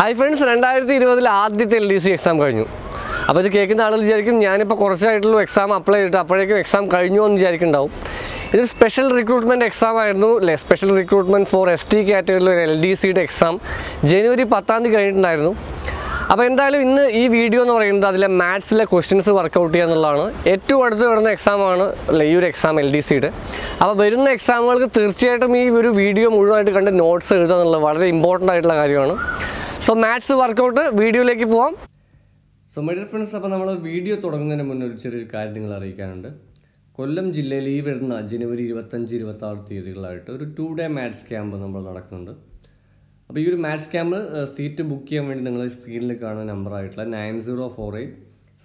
hi friends രണ്ടായിരത്തി ഇരുപതിൽ ആദ്യത്തെ എൽ ഡി സി എക്സാം കഴിഞ്ഞു അപ്പോൾ ഇത് കേൾക്കുന്ന ആളുകൾ വിചാരിക്കും ഞാനിപ്പോൾ കുറച്ചായിട്ടുള്ളൂ എക്സാം അപ്ലൈ ചെയ്തിട്ട് അപ്പോഴേക്കും എക്സാം കഴിഞ്ഞു എന്ന് വിചാരിക്കുന്നുണ്ടാവും ഇത് സ്പെഷ്യൽ റിക്രൂട്ട്മെൻറ്റ് എക്സാം ആയിരുന്നു അല്ലേ special recruitment for S T കാറ്റഗറിയിലെ ഒരു എൽ ഡി സിയുടെ എക്സാം ജനുവരി പത്താം തീയതി കഴിഞ്ഞിട്ടുണ്ടായിരുന്നു അപ്പോൾ എന്തായാലും ഇന്ന് ഈ വീഡിയോ എന്ന് പറയുന്നത് അതിലെ മാത്സിലെ ക്വസ്റ്റ്യൻസ് വർക്കൗട്ട് ചെയ്യുക എന്നുള്ളതാണ് ഏറ്റവും അടുത്ത് വരുന്ന എക്സാമാണ് അല്ലെ ഈ ഒരു എക്സാം എൽ ഡി സിയുടെ അപ്പോൾ വരുന്ന എക്സാമുകൾക്ക് തീർച്ചയായിട്ടും ഈ ഒരു വീഡിയോ മുഴുവനായിട്ട് കണ്ട് നോട്ട്സ് എഴുതുക എന്നുള്ളത് വളരെ ഇമ്പോർട്ടൻ്റ് ആയിട്ടുള്ള കാര്യമാണ് സോ മാത്സ് വർക്കൗട്ട് വീഡിയോയിലേക്ക് പോവാം സോ മൈ ഡിയർ ഫ്രണ്ട്സ് അപ്പോൾ നമ്മൾ വീഡിയോ തുടങ്ങുന്നതിന് മുന്നേ ഒരു ചെറിയൊരു കാര്യം നിങ്ങൾ അറിയിക്കാനുണ്ട് കൊല്ലം ജില്ലയിൽ ഈ വരുന്ന ജനുവരി ഇരുപത്തഞ്ച് ഇരുപത്താറ് തീയതികളായിട്ട് ഒരു ടു ഡേ മാത്സ് ക്യാമ്പ് നമ്മൾ നടക്കുന്നുണ്ട് അപ്പോൾ ഈ ഒരു മാത്സ് ക്യാമ്പ് സീറ്റ് ബുക്ക് ചെയ്യാൻ വേണ്ടി നിങ്ങൾ സ്ക്രീനിൽ കാണുന്ന നമ്പറായിട്ടുള്ള nine zero four eight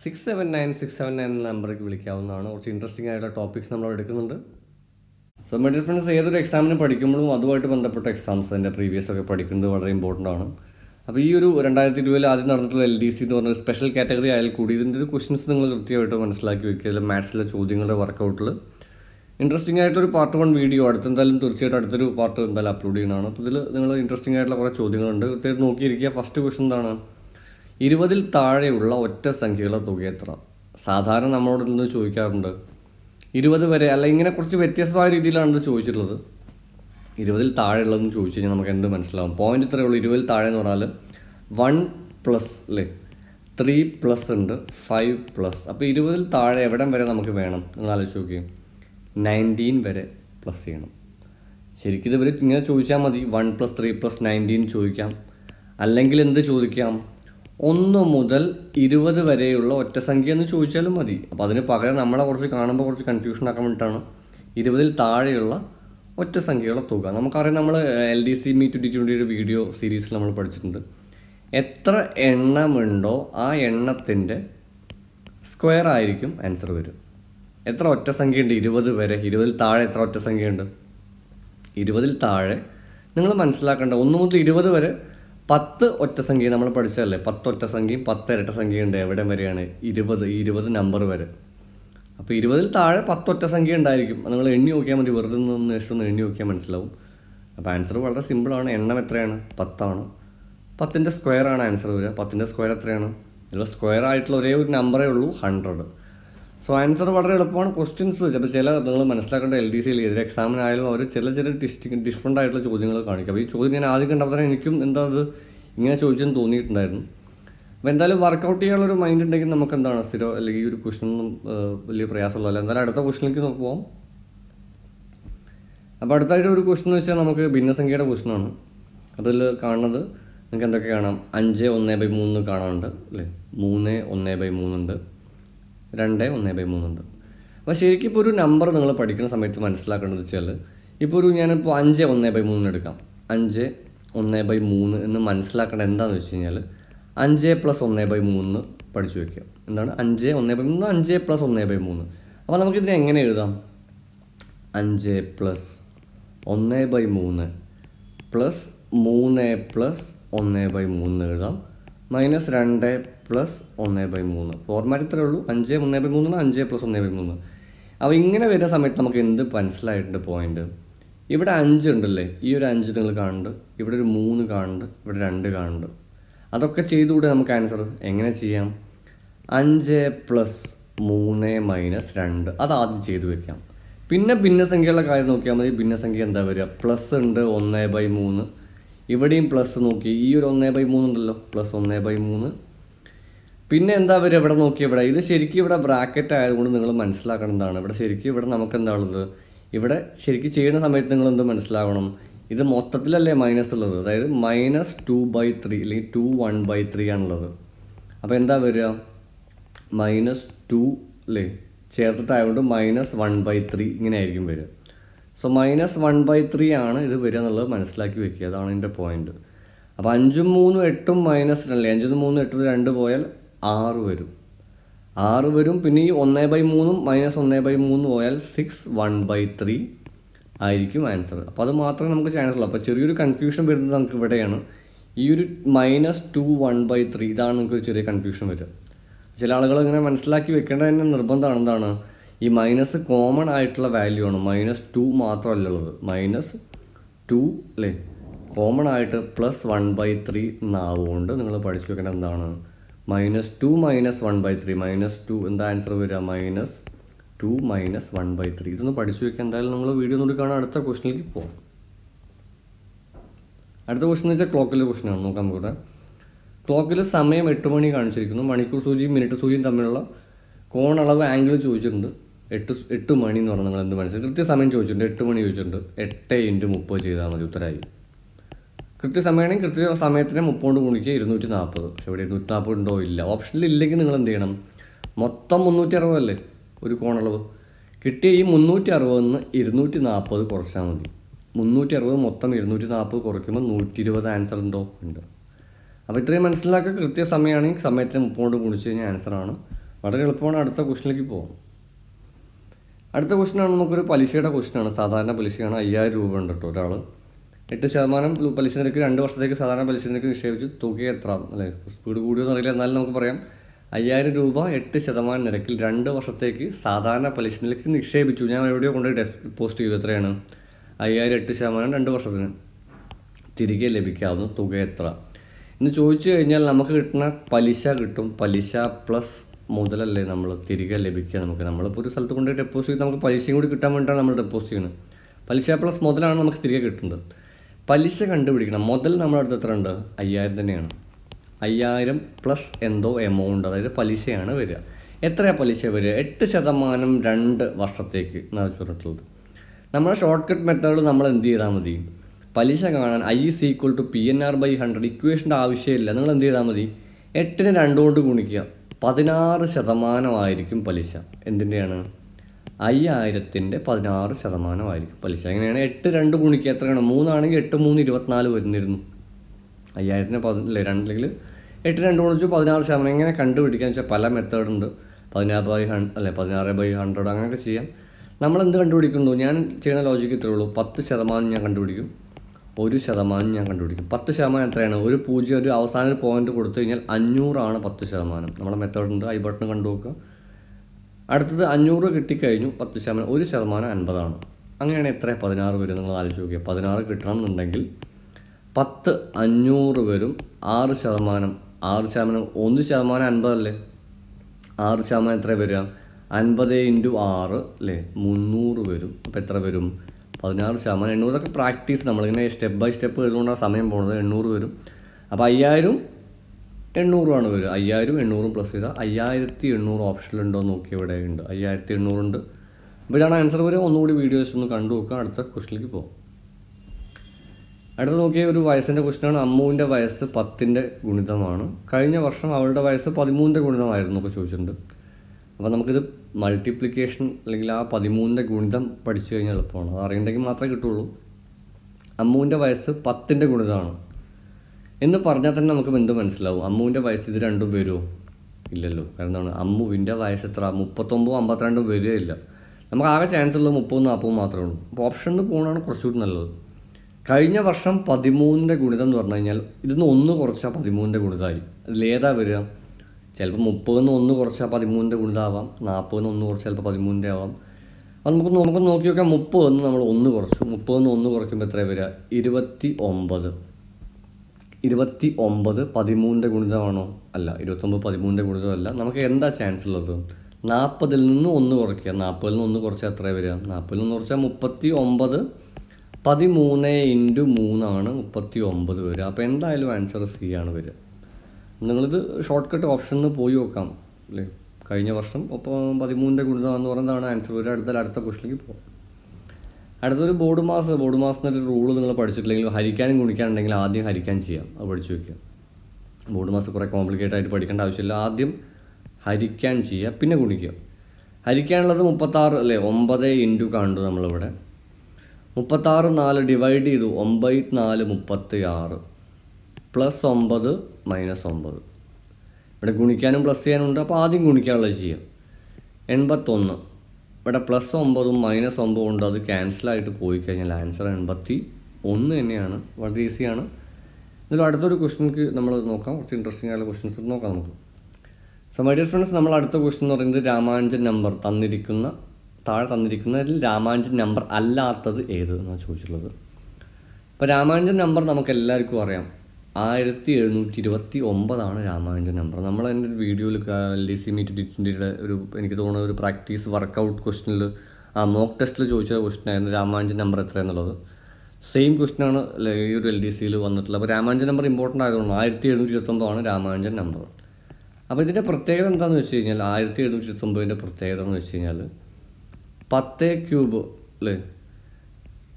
six seven nine six seven nine എന്ന നമ്പറിലേക്ക് വിളിക്കാവുന്നതാണ് കുറച്ച് ഇൻട്രസ്റ്റിംഗ് ആയിട്ടുള്ള ടോപ്പിക്സ് നമ്മൾ എടുക്കുന്നുണ്ട് സോ മെഡിൽ ഫ്രണ്ട്സ് ഏതൊരു എക്സാമിന് പഠിക്കുമ്പോഴും അതുമായിട്ട് ബന്ധപ്പെട്ട എക്സാംസ് എൻ്റെ പ്രീവിയസ് ഒക്കെ പഠിക്കുന്നത് വളരെ ഇമ്പോർട്ടൻ്റ് ആണ് അപ്പോൾ ഈ ഒരു രണ്ടായിരത്തി ഇരുപതിൽ ആദ്യം നടന്നിട്ടുള്ള എൽ ഡി സി എന്ന് പറഞ്ഞ സ്പെഷ്യൽ കാറ്റഗറി ആയാലും കൂടി ഇതിൻ്റെ ഒരു ക്വസ്റ്റ്യൻസ് നിങ്ങൾ കൃത്യമായിട്ട് മനസ്സിലാക്കി വെക്കുക അല്ലെ മാത്സിലെ ചോദ്യങ്ങളുടെ വർക്കൗട്ടിൽ ഇൻട്രസ്റ്റിംഗ് ആയിട്ടൊരു പാർട്ട് വൺ വീഡിയോ അടുത്തെന്തായാലും തീർച്ചയായിട്ടും അടുത്തൊരു പാർട്ട് എന്തായാലും അപ്ലോഡ് ചെയ്യണമാണ് അപ്പോൾ ഇതിൽ നിങ്ങൾ ഇൻട്രസ്റ്റിംഗ് ആയിട്ടുള്ള കുറേ ചോദ്യങ്ങളുണ്ട് കൃത്യമായിട്ട് നോക്കിയിരിക്കുക ഫസ്റ്റ് ക്വസ്റ്റ്യൻ എന്താണ് ഇരുപതിൽ താഴെയുള്ള ഒറ്റ സംഖ്യകളുടെ തുക എത്ര സാധാരണ നമ്മളോട് നിന്ന് ചോദിക്കാറുണ്ട് ഇരുപത് വരെ അല്ല ഇങ്ങനെ കുറച്ച് വ്യത്യസ്തമായ രീതിയിലാണ് ഇത് ചോദിച്ചിട്ടുള്ളത് ഇരുപതിൽ താഴെ ഉള്ളതെന്ന് ചോദിച്ചു കഴിഞ്ഞാൽ നമുക്ക് എന്ത് മനസ്സിലാവും പോയിന്റ് ഇത്രയേ ഉള്ളൂ ഇരുപതിൽ താഴെ എന്ന് പറഞ്ഞാൽ വൺ പ്ലസ് അല്ലേ ത്രീ പ്ലസ് ഉണ്ട് ഫൈവ് പ്ലസ് അപ്പോൾ ഇരുപതിൽ താഴെ എവിടം വരെ നമുക്ക് വേണം ആലോചിച്ച് നോക്കിയേ നയൻറ്റീൻ വരെ പ്ലസ് ചെയ്യണം ശരിക്കും ഇതുവരെ ഇങ്ങനെ ചോദിച്ചാൽ മതി one plus three plus nineteen ചോദിക്കാം അല്ലെങ്കിൽ എന്ത് ചോദിക്കാം ഒന്ന് മുതൽ ഇരുപത് വരെയുള്ള ഒറ്റ സംഖ്യ എന്ന് ചോദിച്ചാലും മതി അപ്പോൾ അതിന് പകരം നമ്മളെ കുറച്ച് കാണുമ്പോൾ കുറച്ച് കൺഫ്യൂഷൻ ആക്കാൻ വേണ്ടിയിട്ടാണ് ഇരുപതിൽ താഴെയുള്ള ഒറ്റ സംഖ്യയുള്ള തുക നമുക്കറിയാം നമ്മൾ L D C meet twenty ഒരു വീഡിയോ സീരീസിൽ നമ്മൾ പഠിച്ചിട്ടുണ്ട് എത്ര എണ്ണമുണ്ടോ ആ എണ്ണത്തിൻ്റെ സ്ക്വയർ ആയിരിക്കും ആൻസർ വരും എത്ര ഒറ്റ സംഖ്യയുണ്ട് ഇരുപത് വരെ ഇരുപതിൽ താഴെ എത്ര ഒറ്റ സംഖ്യയുണ്ട് ഇരുപതിൽ താഴെ നിങ്ങൾ മനസ്സിലാക്കേണ്ട ഒന്ന് മുതൽ ഇരുപത് വരെ പത്ത് ഒറ്റ സംഖ്യ നമ്മൾ പഠിച്ചതല്ലേ പത്ത് ഒറ്റ സംഖ്യയും പത്ത് ഇരട്ട സംഖ്യയുണ്ട് എവിടെ വരെയാണ് ഇരുപത് ഇരുപത് നമ്പർ വരെ അപ്പോൾ ഇരുപതിൽ താഴെ പത്തൊറ്റ സംഖ്യ ഉണ്ടായിരിക്കും നിങ്ങൾ എണ്ണി നോക്കിയാൽ മതി വെറുതെ നിന്ന് ഇഷ്ടം ഒന്ന് എണ്ണി നോക്കിയാൽ മനസ്സിലാവും അപ്പോൾ ആൻസർ വളരെ സിമ്പിളാണ് എണ്ണം എത്രയാണ് പത്താണ് പത്തിൻ്റെ ആണ് ആൻസർ വരിക പത്തിൻ്റെ സ്ക്വയർ എത്രയാണ് ഇതിൽ സ്ക്വയർ ആയിട്ടുള്ള ഒരേ ഒരു നമ്പറേ ഉള്ളൂ ഹൺഡ്രഡ് സോ ആൻസർ വളരെ എളുപ്പമാണ് ക്വസ്റ്റ്യൻസ് അപ്പോൾ ചില നിങ്ങൾ മനസ്സിലാക്കേണ്ട എൽ ഡി സിയിൽ ഏതൊരു എക്സാമിനായാലും അവർ ചില ചില ഡിസ്റ്റിങ് ഡിഫറൻ്റ് ആയിട്ടുള്ള ചോദ്യങ്ങൾ കാണിക്കും അപ്പോൾ ഈ ചോദ്യം ഞാൻ ആദ്യം കണ്ടപ്പോൾ തന്നെ എനിക്കും എന്താ അത് ഇങ്ങനെ ചോദിച്ചെന്ന് തോന്നിയിട്ടുണ്ടായിരുന്നു അപ്പോൾ എന്തായാലും വർക്കൗട്ട് ഒരു മൈൻഡ് ഉണ്ടെങ്കിൽ നമുക്ക് എന്താണ് സ്ഥിരം അല്ലെങ്കിൽ ഈ ഒരു ക്വസ്റ്റനൊന്നും വലിയ പ്രയാസമുള്ളതല്ല എന്തായാലും അടുത്ത ക്വസ്റ്റനിലേക്ക് നമുക്ക് പോകാം അപ്പോൾ അടുത്തായിട്ട് ഒരു ക്വസ്റ്റൻ എന്ന് വെച്ചാൽ നമുക്ക് ഭിന്നസംഖ്യയുടെ ക്വസ്റ്റനാണ് അതിൽ കാണുന്നത് നിങ്ങൾക്ക് എന്തൊക്കെ കാണാം അഞ്ച് ഒന്ന് ബൈ മൂന്ന് കാണാനുണ്ട് അല്ലേ മൂന്ന് ഒന്ന് ബൈ മൂന്നുണ്ട് രണ്ട് ഒന്ന് ബൈ മൂന്നുണ്ട് അപ്പോൾ ശരിക്കും ഇപ്പോൾ ഒരു നമ്പർ നിങ്ങൾ പഠിക്കുന്ന സമയത്ത് മനസ്സിലാക്കേണ്ടത് വെച്ചാൽ ഇപ്പോൾ ഒരു ഞാനിപ്പോൾ അഞ്ച് ഒന്ന് ബൈ മൂന്ന് എടുക്കാം അഞ്ച് ഒന്ന് ബൈ മൂന്ന് എന്ന് മനസ്സിലാക്കേണ്ടത് എന്താണെന്ന് വെച്ച് കഴിഞ്ഞാൽ അഞ്ച് പ്ലസ് ഒന്ന് ബൈ മൂന്ന് പഠിച്ചു വയ്ക്കുക എന്താണ് അഞ്ച് ഒന്ന് ബൈ മൂന്ന് അഞ്ച് പ്ലസ് ഒന്ന് ബൈ മൂന്ന് അപ്പോൾ നമുക്കിതിനെ എങ്ങനെ എഴുതാം അഞ്ച് പ്ലസ് ഒന്ന് ബൈ മൂന്ന് പ്ലസ് മൂന്ന് പ്ലസ് ഒന്ന് ബൈ മൂന്ന് എഴുതാം മൈനസ് രണ്ട് പ്ലസ് ഒന്ന് ബൈ മൂന്ന് ഫോർമാറ്റ് ഇത്രയേ ഉള്ളൂ അഞ്ച് ഒന്ന് ബൈ മൂന്ന് അഞ്ച് പ്ലസ് ഒന്ന് ബൈ മൂന്ന് അപ്പോൾ ഇങ്ങനെ വരുന്ന സമയത്ത് നമുക്ക് എന്ത് മനസ്സിലായിട്ടുണ്ട് പോയിൻറ്റ് ഇവിടെ അഞ്ച് ഉണ്ടല്ലേ ഈ ഒരു അഞ്ച് നിങ്ങൾ കാണുന്നുണ്ട് ഇവിടെ ഒരു മൂന്ന് കാണുന്നുണ്ട് ഇവിടെ രണ്ട് കാണുന്നുണ്ട് അതൊക്കെ ചെയ്തുകൂടെ നമുക്ക് ആൻസർ എങ്ങനെ ചെയ്യാം അഞ്ച് പ്ലസ് മൂന്ന് മൈനസ് രണ്ട് അത് ആദ്യം ചെയ്തു വെക്കാം പിന്നെ ഭിന്നസംഖ്യയുള്ള കാര്യം നോക്കിയാൽ മതി ഭിന്നസംഖ്യ എന്താ വരിക പ്ലസ് ഉണ്ട് ഒന്ന് ബൈ മൂന്ന് ഇവിടെയും പ്ലസ് നോക്കി ഈ ഒരു ഒന്ന് ബൈ മൂന്ന് ഉണ്ടല്ലോ പ്ലസ് ഒന്ന് ബൈ മൂന്ന് പിന്നെ എന്താ വരിക ഇവിടെ നോക്കി ഇവിടെ ഇത് ശരിക്കും ഇവിടെ ബ്രാക്കറ്റ് ആയതുകൊണ്ട് നിങ്ങൾ മനസ്സിലാക്കേണ്ടതാണ് ഇവിടെ ശരിക്കും ഇവിടെ നമുക്ക് എന്താ ഉള്ളത് ഇവിടെ ശരിക്കും ചെയ്യുന്ന സമയത്ത് നിങ്ങൾ എന്ത് മനസ്സിലാവണം ഇത് മൊത്തത്തിലല്ലേ മൈനസ് ഉള്ളത് അതായത് മൈനസ് ടു ബൈ ത്രീ അല്ലെങ്കിൽ ടു വൺ ബൈ ത്രീ ആണുള്ളത് അപ്പോൾ എന്താ വരിക മൈനസ് ടു അല്ലേ ചേർത്തിട്ടായതുകൊണ്ട് മൈനസ് വൺ ബൈ ത്രീ ഇങ്ങനെ ആയിരിക്കും വരിക so minus one by three ആണ് ഇത് വരിക എന്നുള്ളത് മനസ്സിലാക്കി വെക്കുക അതാണ് എൻ്റെ പോയിന്റ് അപ്പോൾ അഞ്ചും മൂന്നും എട്ടും മൈനസ് അല്ലേ അഞ്ചും മൂന്നും എട്ടും രണ്ട് പോയാൽ ആറ് വരും ആറ് വരും പിന്നെ ഈ ഒന്നേ ബൈ മൂന്നും മൈനസ് ഒന്നേ ബൈ മൂന്നും പോയാൽ സിക്സ് വൺ ബൈ ത്രീ ആയിരിക്കും ആൻസർ അപ്പോൾ അത് മാത്രമേ നമുക്ക് ചാൻസ് ഉള്ളൂ അപ്പോൾ ചെറിയൊരു കൺഫ്യൂഷൻ വരുന്നത് നമുക്ക് ഇവിടെയാണ് ഈ ഒരു minus two one by three ഇതാണ് നമുക്ക് ചെറിയ കൺഫ്യൂഷൻ വരിക ചില ആളുകൾ ഇങ്ങനെ മനസ്സിലാക്കി വെക്കേണ്ട തന്നെ നിർബന്ധമാണ് എന്താണ് ഈ മൈനസ് കോമൺ ആയിട്ടുള്ള വാല്യൂ ആണ് മൈനസ് ടു മാത്രമല്ല ഉള്ളത് മൈനസ് ടു അല്ലേ കോമൺ ആയിട്ട് പ്ലസ് വൺ ബൈ ത്രീ എന്നാവുകൊണ്ട് നിങ്ങൾ പഠിച്ചു വെക്കേണ്ടത് എന്താണ് minus two minus one by three minus two എന്താ ആൻസർ വരിക minus two minus one by three ഇതൊന്ന് പഠിച്ചു വയ്ക്കുക എന്തായാലും നമ്മൾ വീഡിയോ നോക്കി കാണാൻ അടുത്ത ക്വസ്റ്റിനിലേക്ക് പോകാം അടുത്ത ക്വസ്റ്റൻ എന്ന് വെച്ചാൽ ക്ലോക്കിലെ ക്വസ്റ്റനാണ് നോക്കാം നമുക്കിവിടെ ക്ലോക്കിൽ സമയം എട്ട് മണി കാണിച്ചിരിക്കുന്നു മണിക്കൂർ സൂചിയും മിനിറ്റ് സൂചിയും തമ്മിലുള്ള കോൺ അളവ് ആംഗിൾ ചോദിച്ചിട്ടുണ്ട് എട്ട് എട്ട് മണി എന്ന് പറഞ്ഞാൽ നിങ്ങൾ എന്ത് മനസ്സിലായി കൃത്യസമയം ചോദിച്ചിട്ടുണ്ട് എട്ട് മണി ചോദിച്ചിട്ടുണ്ട് എട്ട് ഇൻറ്റു മുപ്പത് ചെയ്താൽ മതി ഉത്തരമായി കൃത്യസമയമാണെങ്കിൽ കൃത്യ സമയത്തിനെ മുപ്പോണ്ട് ഗുണിക്കുക ഇരുന്നൂറ്റി നാൽപ്പത് പക്ഷേ ഇവിടെ ഇരുന്നൂറ്റി നാൽപ്പത് ഉണ്ടോ ഇല്ല ഓപ്ഷനിൽ ഇല്ലെങ്കിൽ നിങ്ങൾ എന്ത് ചെയ്യണം മൊത്തം മുന്നൂറ്റി അറുപതല്ലേ ഒരു കോണളവ് കിട്ടിയ ഈ മുന്നൂറ്റി അറുപതിൽ നിന്ന് ഇരുന്നൂറ്റി നാൽപ്പത് കുറച്ചാൽ മതി മുന്നൂറ്റി അറുപത് മൊത്തം ഇരുന്നൂറ്റി നാൽപ്പത് കുറയ്ക്കുമ്പോൾ നൂറ്റി ഇരുപത് ആൻസർ ഉണ്ടോ ഉണ്ട് അപ്പോൾ ഇത്രയും മനസ്സിലാക്കുക കൃത്യ സമയമാണെങ്കിൽ സമയത്തിന് മുപ്പോണ്ട് ഗുണിച്ച് കഴിഞ്ഞാൽ ആൻസറാണ് വളരെ എളുപ്പമാണ് അടുത്ത ക്വസ്റ്റിനിലേക്ക് പോകാം അടുത്ത ക്വസ്റ്റിനാണ് നമുക്കൊരു പലിശയുടെ ക്വസ്റ്റിനാണ് സാധാരണ പലിശയാണ് അയ്യായിരം രൂപ ഉണ്ട് കേട്ടോ ഒരാൾ എട്ട് ശതമാനം പലിശ നിരക്ക് രണ്ട് വർഷത്തേക്ക് സാധാരണ പലിശ നിരക്ക് നിക്ഷേപിച്ച് തുക എത്ര അല്ലേ സ്പീഡ് കൂടിയോ എന്നറിയില്ല എന്നാലും നമുക്ക് പറയാം അയ്യായിരം രൂപ എട്ട് ശതമാനം നിരക്കിൽ രണ്ട് വർഷത്തേക്ക് സാധാരണ പലിശ നിരക്ക് നിക്ഷേപിച്ചു ഞാൻ എവിടെയോ കൊണ്ട് ഡെപ്പോസിറ്റ് ചെയ്തു എത്രയാണ് അയ്യായിരം എട്ട് ശതമാനം രണ്ട് വർഷത്തിന് തിരികെ ലഭിക്കാവുന്ന തുക എത്ര എന്ന് ചോദിച്ചു കഴിഞ്ഞാൽ നമുക്ക് കിട്ടുന്ന പലിശ കിട്ടും പലിശ പ്ലസ് മുതലല്ലേ നമ്മൾ തിരികെ ലഭിക്കുക നമുക്ക് നമ്മളിപ്പോൾ ഒരു സ്ഥലത്ത് കൊണ്ട് ഡെപ്പോസിറ്റ് ചെയ്ത് നമുക്ക് പലിശയും കൂടി കിട്ടാൻ വേണ്ടിയിട്ടാണ് നമ്മൾ ഡെപ്പോസിറ്റ് ചെയ്യുന്നത് പലിശ പ്ലസ് മുതലാണ് നമുക്ക് തിരികെ കിട്ടുന്നത് പലിശ കണ്ടുപിടിക്കണം മുതൽ നമ്മുടെ അടുത്ത് എത്ര ഉണ്ട് അയ്യായിരം തന്നെയാണ് അയ്യായിരം പ്ലസ് എന്തോ എമൗണ്ട് അതായത് പലിശയാണ് വരിക എത്രയാണ് പലിശ വരിക എട്ട് ശതമാനം രണ്ട് വർഷത്തേക്ക് എന്നാണ് പറഞ്ഞിട്ടുള്ളത് നമ്മുടെ ഷോർട്ട് കട്ട് മെത്തേഡ് നമ്മൾ എന്ത് ചെയ്താൽ മതി പലിശ കാണാൻ I is equal to P N R by hundred ഇക്വേഷൻ്റെ ആവശ്യമില്ല നിങ്ങൾ എന്ത് ചെയ്താൽ മതി എട്ടിന് രണ്ടുകൊണ്ട് ഗുണിക്കുക പതിനാറ് ശതമാനമായിരിക്കും പലിശ എന്തിൻ്റെയാണ് അയ്യായിരത്തിൻ്റെ പതിനാറ് ശതമാനമായിരിക്കും പലിശ എങ്ങനെയാണ് എട്ട് രണ്ട് ഗുണിക്കുക എത്രയാണ് മൂന്നാണെങ്കിൽ എട്ട് മൂന്ന് ഇരുപത്തിനാല് വരുന്നിരുന്നു അയ്യായിരത്തിൻ്റെ പതിനല്ലേ രണ്ടില്ലെങ്കിൽ എട്ട് രണ്ട് ഗുണിച്ചു പതിനാറ് ശതമാനം ഇങ്ങനെ കണ്ടുപിടിക്കാന്ന് വെച്ചാൽ പല മെത്തേഡുണ്ട് പതിനാറ് ബൈ ഹൺ അല്ലെ പതിനാറ് ബൈ ഹൺഡ്രഡ് അങ്ങനെയൊക്കെ ചെയ്യാം നമ്മൾ എന്ത് കണ്ടുപിടിക്കുന്നു ഞാൻ ചെയ്യുന്ന ലോജിക്ക് ഇത്രേ ഉള്ളൂ പത്ത് ശതമാനം ഞാൻ കണ്ടുപിടിക്കും ഒരു ശതമാനം ഞാൻ കണ്ടുപിടിക്കും പത്ത് ശതമാനം എത്രയാണ് ഒരു പൂജ്യം ഒരു അവസാന ഒരു പോയിന്റ് കൊടുത്തു കഴിഞ്ഞാൽ അഞ്ഞൂറാണ് പത്ത് ശതമാനം നമ്മുടെ മെത്തേഡുണ്ട് ഐ ബട്ടൺ കണ്ടു നോക്കുക അടുത്തത് അഞ്ഞൂറ് കിട്ടിക്കഴിഞ്ഞു പത്ത് ശതമാനം ഒരു ശതമാനം അൻപതാണ് അങ്ങനെയാണ് എത്ര പതിനാറ് വരും നിങ്ങൾ ആലോചിച്ച് നോക്കിയാൽ പതിനാറ് കിട്ടണം എന്നുണ്ടെങ്കിൽ പത്ത് അഞ്ഞൂറ് വരും ആറ് ശതമാനം ആറ് ശതമാനം ഒന്ന് ശതമാനം അൻപതല്ലേ ആറ് ശതമാനം എത്ര വരിക അൻപത് ഇൻറ്റു ആറ് അല്ലേ മുന്നൂറ് വരും അപ്പോൾ എത്ര വരും പതിനാറ് ശതമാനം എണ്ണൂറൊക്കെ പ്രാക്ടീസ് നമ്മളിങ്ങനെ സ്റ്റെപ്പ് ബൈ സ്റ്റെപ്പ് എഴുതുകൊണ്ടാണ് സമയം പോകുന്നത് എണ്ണൂറ് വരും അപ്പോൾ അയ്യായിരം എണ്ണൂറുമാണ് വരും അയ്യായിരം എണ്ണൂറും പ്ലസ് ചെയ്താൽ അയ്യായിരത്തി എണ്ണൂറ് ഓപ്ഷനിലുണ്ടോ നോക്കി ഇവിടെ ഉണ്ട് അയ്യായിരത്തി എണ്ണൂറുണ്ട് അപ്പോൾ ഇതാണ് ആൻസർ വരും ഒന്നുകൂടി വീഡിയോസ് ഒന്ന് കണ്ടു നോക്കുക അടുത്ത ക്വസ്റ്റിലേക്ക് പോകാം അടുത്ത നോക്കിയ ഒരു വയസ്സിൻ്റെ ക്വസ്റ്റ്യനാണ് അമ്മുവിൻ്റെ വയസ്സ് പത്തിൻ്റെ ഗുണിതമാണ് കഴിഞ്ഞ വർഷം അവളുടെ വയസ്സ് പതിമൂന്നിൻ്റെ ഗുണിതമായിരുന്നു ഒക്കെ ചോദിച്ചിട്ടുണ്ട് അപ്പോൾ നമുക്കിത് മൾട്ടിപ്ലിക്കേഷൻ അല്ലെങ്കിൽ ആ പതിമൂന്നിൻ്റെ ഗുണിതം പഠിച്ചു കഴിഞ്ഞാൽ എളുപ്പമാണ് അത് അറിയണ്ടെങ്കിൽ മാത്രമേ കിട്ടുള്ളൂ അമ്മുവിൻ്റെ വയസ്സ് പത്തിൻ്റെ ഗുണിതമാണ് എന്ന് പറഞ്ഞാൽ തന്നെ നമുക്ക് എന്ത് മനസ്സിലാവും അമ്മുവിൻ്റെ വയസ്സ് ഇത് രണ്ടും വരുമോ ഇല്ലല്ലോ കാരണം എന്താണ് അമ്മുവിൻ്റെ വയസ്സ് എത്ര മുപ്പത്തൊമ്പതും അമ്പത്തിരണ്ടും വരികയില്ല നമുക്ക് ആകെ ചാൻസ് ഉള്ളത് മുപ്പതും നാൽപ്പതും മാത്രമേ ഉള്ളൂ അപ്പോൾ ഓപ്ഷനിൽ പോകണമാണ് കുറച്ചുകൂടി നല്ലത് കഴിഞ്ഞ വർഷം പതിമൂന്നിൻ്റെ ഗുണിതം എന്ന് പറഞ്ഞു കഴിഞ്ഞാൽ ഇതിന്ന് ഒന്ന് കുറച്ചാൽ പതിമൂന്നിൻ്റെ ഗുണിതമായി അതിലേതാ വരിക ചിലപ്പോൾ മുപ്പതിന് ഒന്ന് കുറച്ചാൽ പതിമൂന്നിൻ്റെ ഗുണിതാവാം നാൽപ്പതിന് ഒന്ന് കുറച്ച് ചിലപ്പോൾ പതിമൂന്നിൻ്റെ ആവാം അത് നമുക്ക് നമുക്ക് നോക്കി നോക്കാം മുപ്പതിന് നമ്മൾ ഒന്ന് കുറച്ചു മുപ്പതിന് ഒന്ന് കുറയ്ക്കുമ്പോൾ എത്ര വരിക ഇരുപത്തി ഒമ്പത് ഇരുപത്തി ഒമ്പത് പതിമൂന്നിൻ്റെ ഗുണിതമാണോ അല്ല ഇരുപത്തൊമ്പത് പതിമൂന്നിൻ്റെ ഗുണിതമല്ല നമുക്ക് എന്താ ചാൻസ് ഉള്ളത് നാൽപ്പതിൽ നിന്ന് ഒന്ന് കുറയ്ക്കുക നാൽപ്പതിൽ നിന്ന് ഒന്ന് കുറച്ചാൽ എത്ര വരിക നാൽപ്പതിൽ നിന്ന് കുറച്ചാൽ മുപ്പത്തി ഒമ്പത് പതിമൂന്ന് ഇൻറ്റു മൂന്നാണ് മുപ്പത്തി ഒമ്പത് വരിക അപ്പോൾ എന്തായാലും ആൻസർ സി ആണ് വരിക നിങ്ങളിത് ഷോർട്ട് കട്ട് ഓപ്ഷനിൽ പോയി നോക്കാം അല്ലേ കഴിഞ്ഞ വർഷം അപ്പോൾ പതിമൂന്നിൻ്റെ ഗുണിതം എന്ന് പറയുന്നതാണ് ആൻസർ വരിക അടുത്ത അടുത്ത ക്വസ്റ്റിലേക്ക് പോകാം അടുത്തൊരു ബോർഡ് മാസ് ബോർഡ് മാസത്തിൻ്റെ റൂൾ നിങ്ങൾ പഠിച്ചിട്ടില്ലെങ്കിൽ ഹരിക്കാനും ഗുണിക്കാനുണ്ടെങ്കിൽ ആദ്യം ഹരിക്കാൻ ചെയ്യാം അത് പഠിച്ചു വയ്ക്കുക ബോർഡ് മാസ് കുറേ കോംപ്ലിക്കേറ്റ് ആയിട്ട് പഠിക്കേണ്ട ആവശ്യമില്ല ആദ്യം ഹരിക്കാൻ ചെയ്യുക പിന്നെ ഗുണിക്കുക ഹരിക്കാനുള്ളത് മുപ്പത്താറ് അല്ലേ ഒമ്പത് ഇൻറ്റു കണ്ടു നമ്മളിവിടെ മുപ്പത്താറ് നാല് ഡിവൈഡ് ചെയ്തു ഒമ്പത് നാല് മുപ്പത്തി ആറ് പ്ലസ് ഒമ്പത് മൈനസ് ഒമ്പത് ഇവിടെ ഗുണിക്കാനും പ്ലസ് ഉണ്ട് അപ്പോൾ ആദ്യം ഗുണിക്കാനുള്ളത് ചെയ്യാം എൺപത്തൊന്ന് ഇവിടെ പ്ലസ് ഒമ്പതും മൈനസ് ഒമ്പതും ഉണ്ട് അത് ക്യാൻസലായിട്ട് പോയി കഴിഞ്ഞാൽ ആൻസർ എൺപത്തി ഒന്ന് തന്നെയാണ് വളരെ ഈസിയാണ് എന്നാലും അടുത്തൊരു ക്വസ്റ്റ്യൻക്ക് നമ്മൾ നോക്കാം കുറച്ച് ഇൻട്രസ്റ്റിംഗ് ആയിട്ടുള്ള ക്വസ്റ്റ്യൻസ് നോക്കാം നമുക്ക് സോ മൈ ഡിയർ ഫ്രണ്ട്സ് നമ്മൾ അടുത്ത ക്വസ്റ്റ്യൻ എന്ന് പറയുന്നത് രാമാനുജൻ നമ്പർ തന്നിരിക്കുന്ന താഴെ തന്നിരിക്കുന്നതിൽ രാമാനുജൻ നമ്പർ അല്ലാത്തത് ഏത് എന്നാണ് ചോദിച്ചിട്ടുള്ളത് അപ്പോൾ രാമാനുജൻ നമ്പർ നമുക്ക് എല്ലാവർക്കും അറിയാം ആയിരത്തി എഴുന്നൂറ്റി ഇരുപത്തി ഒമ്പതാണ് രാമാനുജൻ നമ്പർ നമ്മൾ എൻ്റെ ഒരു വീഡിയോയിൽ ലിസി മീറ്റ് ഡിറ്റിൻ്റെ ഒരു എനിക്ക് തോന്നുന്ന ഒരു പ്രാക്ടീസ് വർക്കൗട്ട് ക്വസ്റ്റിനിൽ ആ മോക്ക് ടെസ്റ്റിൽ ചോദിച്ച ആയിരുന്നു രാമാനുജൻ നമ്പർ എത്ര എന്നുള്ളത് സെയിം ക്വസ്റ്റിനാണ് ഈ ഒരു എൽ ഡി സിയിൽ വന്നിട്ടുള്ളത് അപ്പോൾ രാമാനുജൻ നമ്പർ ഇമ്പോർട്ടൻ്റ് ആയതുകൊണ്ട് ആയിരത്തി എഴുന്നൂറ്റി ഇരുപത്തൊമ്പതാണ് രാമാനുജൻ നമ്പർ അപ്പോൾ ഇതിൻ്റെ പ്രത്യേകത എന്താണെന്ന് വെച്ച് കഴിഞ്ഞാൽ ആയിരത്തി എഴുന്നൂറ്റി ഇരുപത്തൊമ്പതിൻ്റെ പ്രത്യേകത എന്ന് വെച്ച് കഴിഞ്ഞാൽ പത്ത് ക്യൂബ് അല്ലേ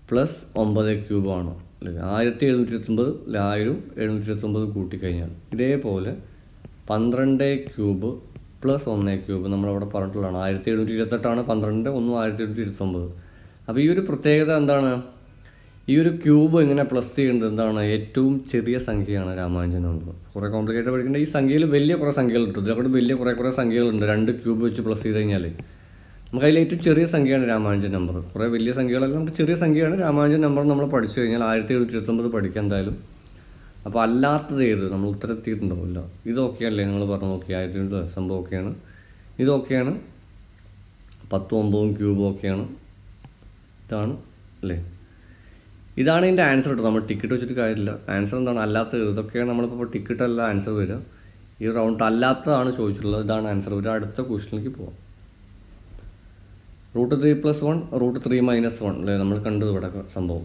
പ്ലസ് ഒമ്പത് ക്യൂബാണ് അല്ലേ ആയിരത്തി എഴുന്നൂറ്റി ഇരുപത്തൊമ്പത് അല്ലെ ആയിരം എഴുന്നൂറ്റി ഇരുപത്തൊമ്പത് കൂട്ടിക്കഴിഞ്ഞാൽ ഇതേപോലെ പന്ത്രണ്ട് ക്യൂബ് പ്ലസ് ഒന്ന് ക്യൂബ് നമ്മളവിടെ പറഞ്ഞിട്ടുള്ളതാണ് ആയിരത്തി എഴുന്നൂറ്റി ഇരുപത്തെട്ടാണ് പന്ത്രണ്ട് ഒന്നും ആയിരത്തി എഴുന്നൂറ്റി ഇരുപത്തൊമ്പത് അപ്പോൾ ഈ ഒരു പ്രത്യേകത എന്താണ് ഈ ഒരു ക്യൂബ് ഇങ്ങനെ പ്ലസ് ചെയ്യേണ്ടത് എന്താണ് ഏറ്റവും ചെറിയ സംഖ്യയാണ് രാമാനുജൻ എന്നുള്ളത് കുറേ കോംപ്ലിക്കേറ്റഡ് പഠിക്കേണ്ട ഈ സംഖ്യയിൽ വലിയ കുറേ സംഖ്യകളുണ്ട് ഇതിലൊക്കെ വലിയ കുറേ കുറേ സംഖ്യകളുണ്ട് രണ്ട് ക്യൂബ് വെച്ച് പ്ലസ് ചെയ്ത് കഴിഞ്ഞാൽ നമുക്ക് അതിൽ ഏറ്റവും ചെറിയ സംഖ്യയാണ് രാമാനുജൻ നമ്പർ കുറേ വലിയ സംഖ്യകളല്ല നമുക്ക് ചെറിയ സംഖ്യയാണ് രാമാനുജൻ നമ്പർ നമ്മൾ പഠിച്ചു കഴിഞ്ഞാൽ ആയിരത്തി എഴുന്നൂറ്റി ഇരുപത്തൊമ്പത് പഠിക്കുക എന്തായാലും അപ്പോൾ അല്ലാത്തത് ഏത് നമ്മൾ ഉത്തരത്തിയിട്ടുണ്ടാവില്ല ഇതൊക്കെയല്ലേ നിങ്ങൾ പറഞ്ഞു ഓക്കെ ആയിരത്തി എഴുന്നൂറ്റി സംഭവം ഒക്കെയാണ് ഇതൊക്കെയാണ് പത്തും ഒമ്പതും ക്യൂബും ഒക്കെയാണ് ഇതാണ് അല്ലേ ഇതാണ് ഇതിൻ്റെ ആൻസർ കേട്ടോ നമ്മൾ ടിക്കറ്റ് വെച്ചിട്ട് കാര്യമില്ല ആൻസർ എന്താണ് അല്ലാത്തത് ഇതൊക്കെയാണ് നമ്മളിപ്പോൾ ടിക്കറ്റ് അല്ല ആൻസർ വരിക ഈ റൗണ്ട് അല്ലാത്തതാണ് ചോദിച്ചിട്ടുള്ളത് ഇതാണ് ആൻസർ വരിക അടുത്ത ക്വസ്റ്റിനിലേക്ക് പോകാം root three plus one root three minus one അല്ലേ നമ്മൾ കണ്ടത് ഇവിടെ സംഭവം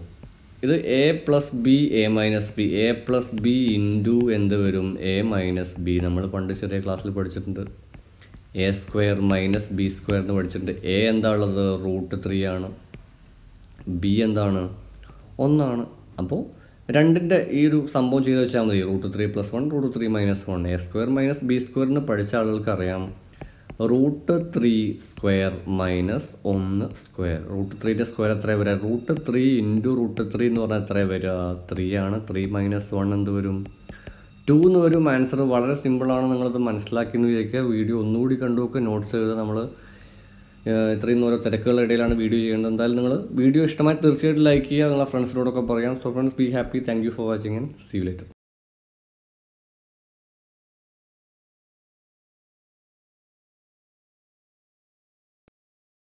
ഇത് A plus B A minus B A plus B into എന്ത് വരും എ മൈനസ് ബി നമ്മൾ പണ്ട് ചെറിയ ക്ലാസ്സിൽ പഠിച്ചിട്ടുണ്ട് A square minus B square എന്ന് പഠിച്ചിട്ടുണ്ട് എ എന്താ ഉള്ളത് റൂട്ട് ത്രീ ആണ് ബി എന്താണ് ഒന്നാണ് അപ്പോൾ രണ്ടിൻ്റെ ഈ ഒരു സംഭവം ചെയ്ത് വെച്ചാൽ മതി root three plus one root three minus one A square minus B square എന്ന് പഠിച്ച ആളുകൾക്ക് അറിയാം റൂട്ട് ത്രീ സ്ക്വയർ മൈനസ് ഒന്ന് സ്ക്വയർ റൂട്ട് ത്രീൻ്റെ സ്ക്വയർ എത്ര വരിക root three into root three എന്ന് പറഞ്ഞാൽ എത്ര വരിക ത്രീ ആണ് ത്രീ മൈനസ് വൺ എന്ത് വരും ടു എന്ന് വരും ആൻസർ വളരെ സിമ്പിളാണ് നിങ്ങളത് മനസ്സിലാക്കി എന്ന് വിചാരിക്കുക വീഡിയോ ഒന്നുകൂടി കണ്ടു നോക്കുക നോട്ട്സ് ചെയ്ത് നമ്മൾ ഇത്രയും ഓരോ തിരക്കുകളുടെ ഇടയിലാണ് വീഡിയോ ചെയ്യേണ്ടത് എന്തായാലും നിങ്ങൾ വീഡിയോ ഇഷ്ടമായി തീർച്ചയായിട്ടും ലൈക്ക് ചെയ്യുക നിങ്ങളെ ഫ്രണ്ട്സിനോടൊക്കെ പറയാം so friends be happy thank you for watching and see later